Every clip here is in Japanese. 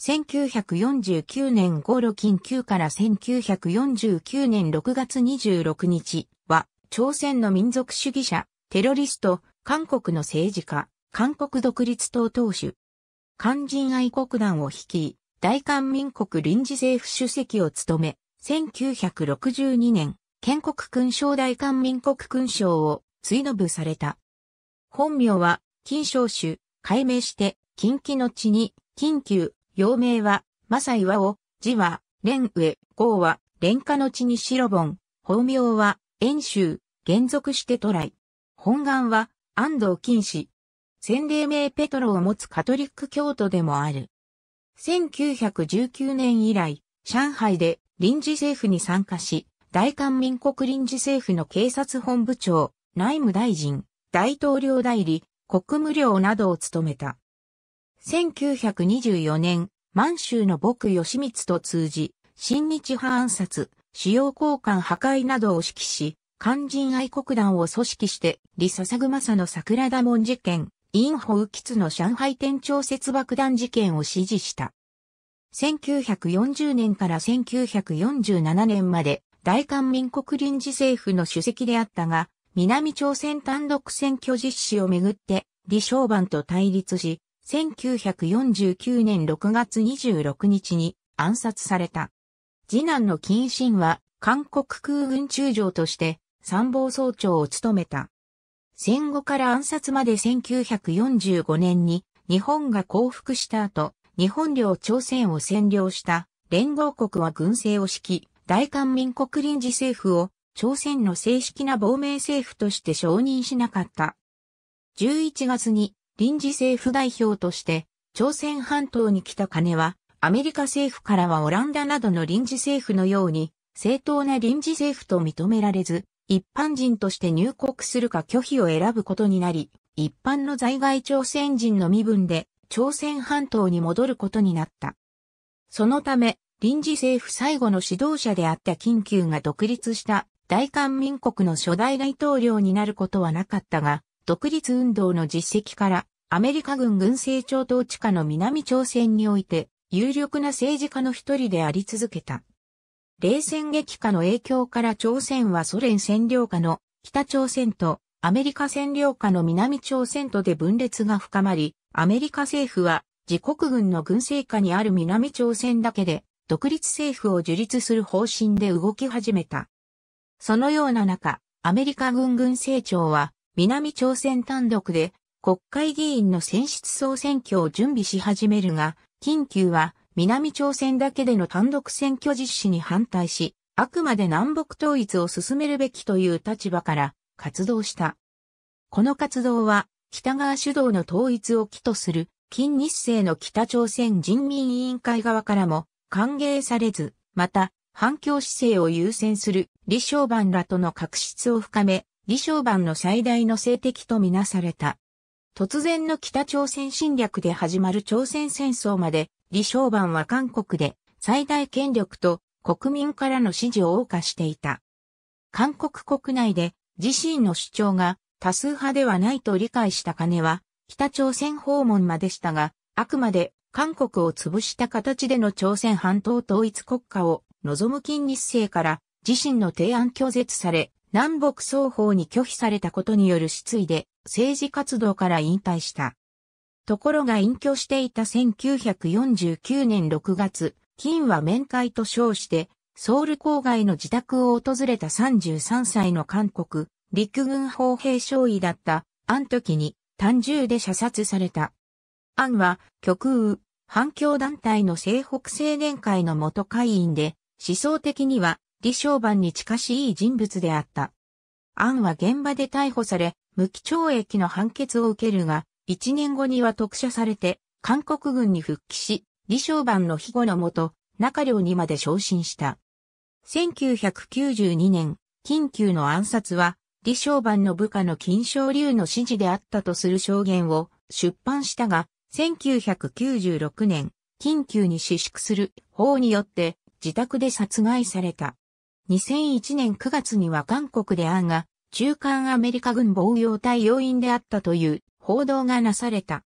1949年頃近旧から1949年6月26日は、朝鮮の民族主義者、テロリスト、韓国の政治家、韓国独立党党首、韓人愛国団を率い、大韓民国臨時政府主席を務め、1962年、建国勲章大韓民国勲章を追のぶされた。本名は、金章主、改名して、近畿の地に、近旧、幼名は、マサイワオ、字は、蓮上、号は、蓮華の地に白本、法名は、遠州、原属して都来。本願は、安藤金氏。洗礼名ペトロを持つカトリック教徒でもある。1919年以来、上海で臨時政府に参加し、大韓民国臨時政府の警察本部長、内務大臣、大統領代理、国務領などを務めた。1924年、満州の牧義光と通じ、新日派暗殺、主要交換破壊などを指揮し、肝心愛国団を組織して、李笹熊さの桜田門事件、インホウキツの上海店長節爆弾事件を指示した。1940年から1947年まで、大韓民国臨時政府の主席であったが、南朝鮮単独選挙実施をめぐって、李昌万と対立し、1949年6月26日に暗殺された。次男の金信は韓国空軍中将として参謀総長を務めた。戦後から暗殺まで1945年に日本が降伏した後、日本領朝鮮を占領した連合国は軍政を敷き、大韓民国臨時政府を朝鮮の正式な亡命政府として承認しなかった。11月に臨時政府代表として、朝鮮半島に来た金は、アメリカ政府からはオランダなどの臨時政府のように、正当な臨時政府と認められず、一般人として入国するか拒否を選ぶことになり、一般の在外朝鮮人の身分で朝鮮半島に戻ることになった。そのため、臨時政府最後の指導者であった緊急が独立した大韓民国の初代大統領になることはなかったが、独立運動の実績から、アメリカ軍軍政庁統治下の南朝鮮において、有力な政治家の一人であり続けた。冷戦激化の影響から朝鮮はソ連占領下の北朝鮮とアメリカ占領下の南朝鮮とで分裂が深まり、アメリカ政府は自国軍の軍政下にある南朝鮮だけで独立政府を樹立する方針で動き始めた。そのような中、アメリカ軍軍政庁は南朝鮮単独で国会議員の選出総選挙を準備し始めるが、緊急は南朝鮮だけでの単独選挙実施に反対し、あくまで南北統一を進めるべきという立場から活動した。この活動は北側主導の統一を起とする金日成の北朝鮮人民委員会側からも歓迎されず、また反共姿勢を優先する李承晩らとの確執を深め、李承晩の最大の政敵とみなされた。突然の北朝鮮侵略で始まる朝鮮戦争まで、李承晩は韓国で最大権力と国民からの支持を謳歌していた。韓国国内で自身の主張が多数派ではないと理解した金は、北朝鮮訪問までしたが、あくまで韓国を潰した形での朝鮮半島統一国家を望む金日成から自身の提案拒絶され、南北双方に拒否されたことによる失意で政治活動から引退した。ところが隠居していた1949年6月、金は面会と称して、ソウル郊外の自宅を訪れた33歳の韓国、陸軍砲兵少尉だった、アン時に、単銃で射殺された。アンは、極右、反共団体の西北青年会の元会員で、思想的には、李承晩に近しい人物であった。案は現場で逮捕され、無期懲役の判決を受けるが、1年後には特赦されて、韓国軍に復帰し、李承晩の庇護のもと、中領にまで昇進した。1992年、緊急の暗殺は、李承晩の部下の金正流の指示であったとする証言を出版したが、1996年、緊急に私縮する法によって自宅で殺害された。2001年9月には韓国でアーが中間アメリカ軍防御隊要員であったという報道がなされた。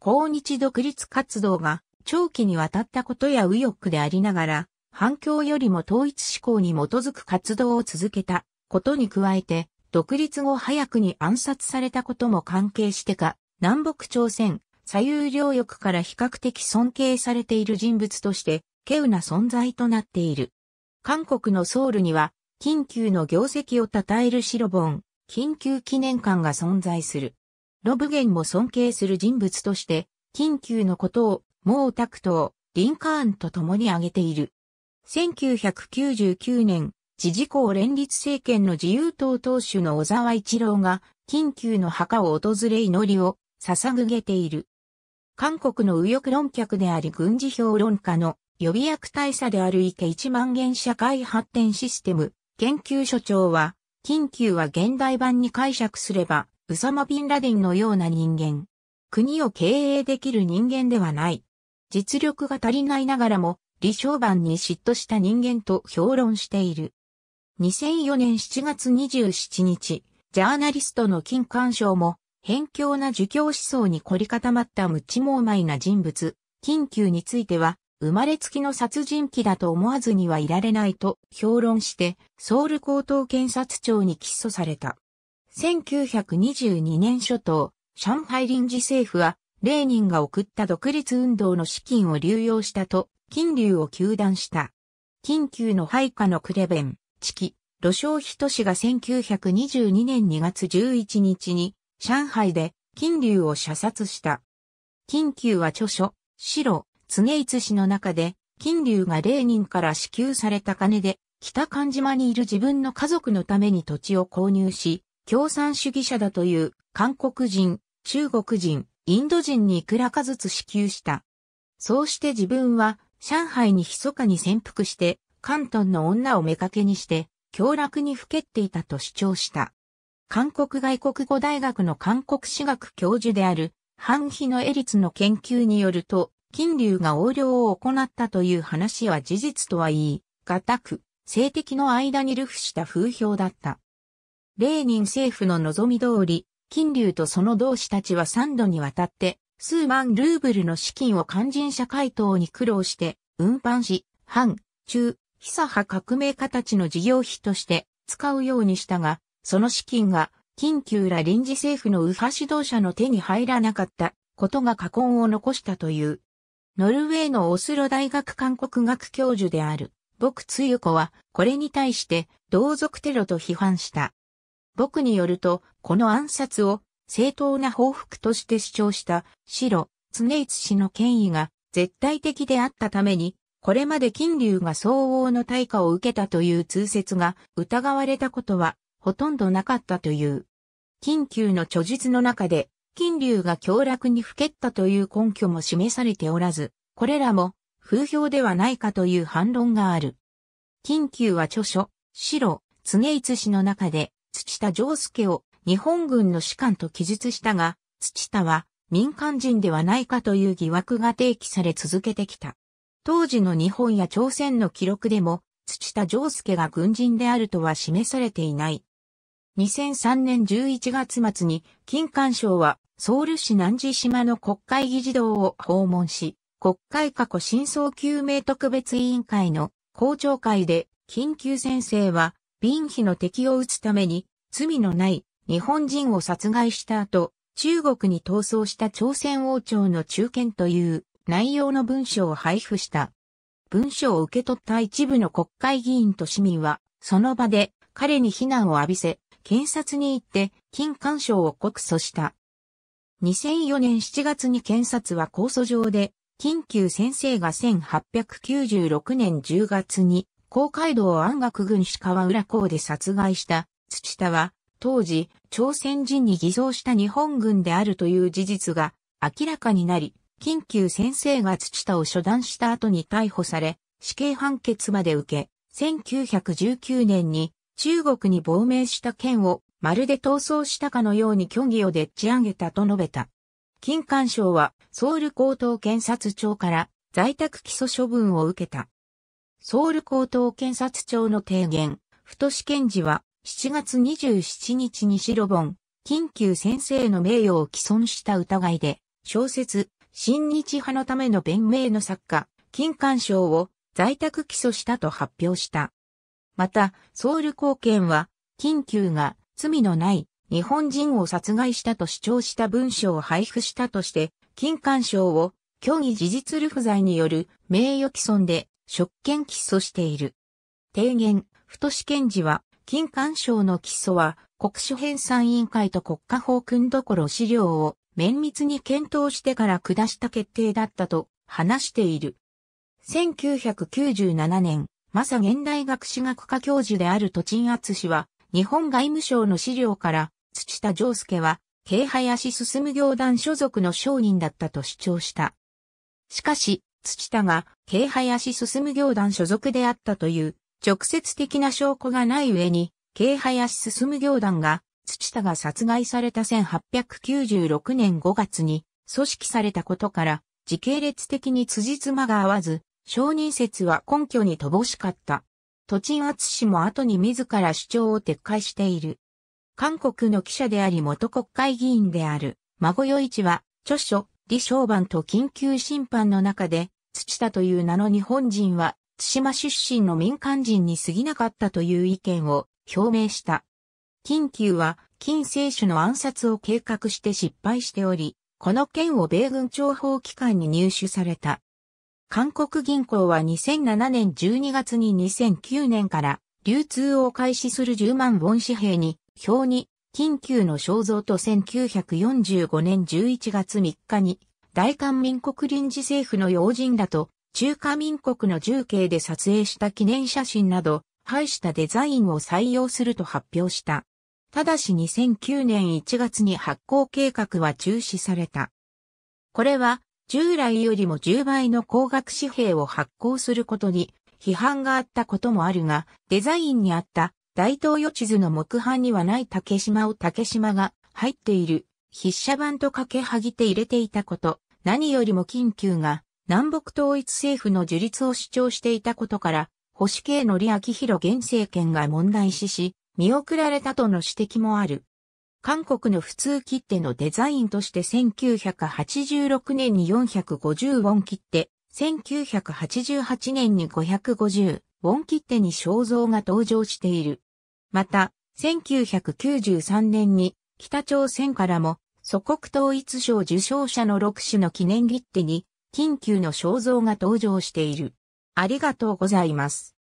抗日独立活動が長期にわたったことや右翼でありながら、反共よりも統一思考に基づく活動を続けたことに加えて、独立後早くに暗殺されたことも関係してか、南北朝鮮、左右両翼から比較的尊敬されている人物として、稀有な存在となっている。韓国のソウルには、緊急の業績を称えるシロボン、緊急記念館が存在する。ロブゲンも尊敬する人物として、緊急のことを、毛沢東、リンカーンと共に挙げている。1999年、自治公連立政権の自由党党首の小沢一郎が、緊急の墓を訪れ祈りを捧げている。韓国の右翼論客であり軍事評論家の予備役大佐である池一万元社会発展システム研究所長は、緊急は現代版に解釈すれば、ウサマ・ビンラディンのような人間。国を経営できる人間ではない。実力が足りないながらも、李承晩に嫉妬した人間と評論している。2004年7月27日、ジャーナリストの金冠賞も、偏境な儒教思想に凝り固まった無知猛うな人物、緊急については、生まれつきの殺人鬼だと思わずにはいられないと評論して、ソウル高等検察庁に起訴された。1922年初頭、上海臨時政府は、レーニンが送った独立運動の資金を流用したと、金流を求断した。金球の配下のクレベン、チキ、ロショウヒト氏が1922年2月11日に、上海で金流を射殺した。金球は著書、白、常逸氏の中で、金龍が霊人から支給された金で、北漢島にいる自分の家族のために土地を購入し、共産主義者だという韓国人、中国人、インド人にいくらかずつ支給した。そうして自分は上海に密かに潜伏して、関東の女をめかけにして、強楽にふけっていたと主張した。韓国外国語大学の韓国史学教授である、ハンヒのエリツの研究によると、金龍が横領を行ったという話は事実とは言い、がたく、政敵の間に流布した風評だった。レーニン政府の望み通り、金龍とその同志たちは3度にわたって、数万ルーブルの資金を肝心社会答に苦労して、運搬し、反、中、久派革命家たちの事業費として使うようにしたが、その資金が、緊急ら臨時政府の右派指導者の手に入らなかったことが禍根を残したという。ノルウェーのオスロ大学韓国学教授である、僕つゆ子は、これに対して、同族テロと批判した。僕によると、この暗殺を、正当な報復として主張した、白、常一氏の権威が、絶対的であったために、これまで金龍が相応の対価を受けたという通説が疑われたことはほとんどなかったという。金球の著述の中で金流が凶楽にふけったという根拠も示されておらず、これらも風評ではないかという反論がある。金球は著書、白、常一氏の中で、土田丈介を日本軍の士官と記述したが、土田は民間人ではないかという疑惑が提起され続けてきた。当時の日本や朝鮮の記録でも、土田丈介が軍人であるとは示されていない。2003年11月末に、金環省はソウル市南寺島の国会議事堂を訪問し、国会過去真相究明特別委員会の公聴会で、緊急先生は、便秘の敵を撃つために、罪のない日本人を殺害した後、中国に逃走した朝鮮王朝の中堅という内容の文書を配布した。文書を受け取った一部の国会議員と市民は、その場で彼に非難を浴びせ、検察に行って、金干賞を告訴した。2004年7月に検察は控訴状で、緊急先生が1896年10月に、公会堂安楽郡鹿川浦港で殺害した土田は、当時、朝鮮人に偽造した日本軍であるという事実が明らかになり、緊急先生が土田を処断した後に逮捕され、死刑判決まで受け、1919年に中国に亡命した件をまるで逃走したかのように虚偽をでっち上げたと述べた。金管省はソウル高等検察庁から在宅起訴処分を受けた。ソウル高等検察庁の提言、太志検事は7月27日に白本、緊急先生の名誉を毀損した疑いで、小説、新日派のための弁明の作家、金管省を在宅起訴したと発表した。また、ソウル貢献は、緊急が罪のない日本人を殺害したと主張した文書を配布したとして、金管賞を虚偽事実ルフ罪による名誉毀損で職権起訴している。提言、太志賢事は、金管賞の起訴は国書編参委員会と国家法訓どころ資料を綿密に検討してから下した決定だったと話している。1997年、さ現代学士学科教授である土鎮厚氏は、日本外務省の資料から、土田丈介は、京林進行団所属の商人だったと主張した。しかし、土田が京林進行団所属であったという直接的な証拠がない上に、京林進行団が土田が殺害された1896年5月に組織されたことから、時系列的に辻褄が合わず、承認説は根拠に乏しかった。土地圧氏も後に自ら主張を撤回している。韓国の記者であり元国会議員である、孫与一は、著書、李承晩と緊急審判の中で、土田という名の日本人は、津島出身の民間人に過ぎなかったという意見を表明した。緊急は、金聖主の暗殺を計画して失敗しており、この件を米軍諜報機関に入手された。韓国銀行は2007年12月に2009年から流通を開始する10万ウォン紙幣に、表に、緊急の肖像と1945年11月3日に、大韓民国臨時政府の要人らと、中華民国の重慶で撮影した記念写真など、配したデザインを採用すると発表した。ただし2009年1月に発行計画は中止された。これは従来よりも10倍の高額紙幣を発行することに批判があったこともあるが、デザインにあった大東予地図の木版にはない竹島を竹島が入っている筆写版とかけはぎて入れていたこと、何よりも緊急が南北統一政府の樹立を主張していたことから、保守系の李明弘現政権が問題視し、見送られたとの指摘もある。韓国の普通切手のデザインとして1986年に450ウォン切手、1988年に550ウォン切手に肖像が登場している。また、1993年に北朝鮮からも祖国統一賞受賞者の6種の記念切手に、緊急の肖像が登場している。ありがとうございます。